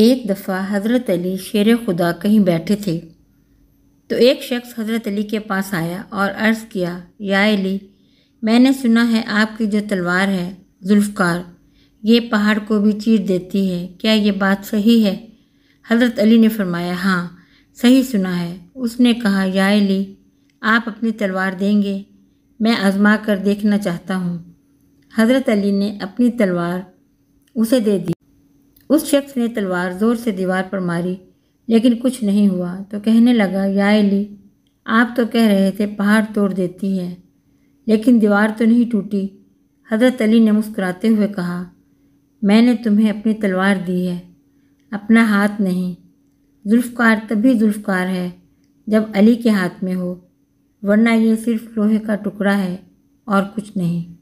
एक दफ़ा हज़रत अली शेर खुदा कहीं बैठे थे तो एक शख्स हज़रत अली के पास आया और अर्ज़ किया या अली मैंने सुना है आपकी जो तलवार है जुल्फकार ये पहाड़ को भी चीर देती है क्या ये बात सही है हज़रत अली ने फरमाया हाँ सही सुना है उसने कहा या अली आप अपनी तलवार देंगे मैं आजमा कर देखना चाहता हूँ हज़रत अली ने अपनी तलवार उसे दे दी उस शख्स ने तलवार ज़ोर से दीवार पर मारी लेकिन कुछ नहीं हुआ तो कहने लगा या अली आप तो कह रहे थे पहाड़ तोड़ देती है लेकिन दीवार तो नहीं टूटी हजरत अली ने मुस्कुराते हुए कहा मैंने तुम्हें अपनी तलवार दी है अपना हाथ नहीं जुल्फ़कार तभी जुल्फकार है जब अली के हाथ में हो वरना ये सिर्फ लोहे का टुकड़ा है और कुछ नहीं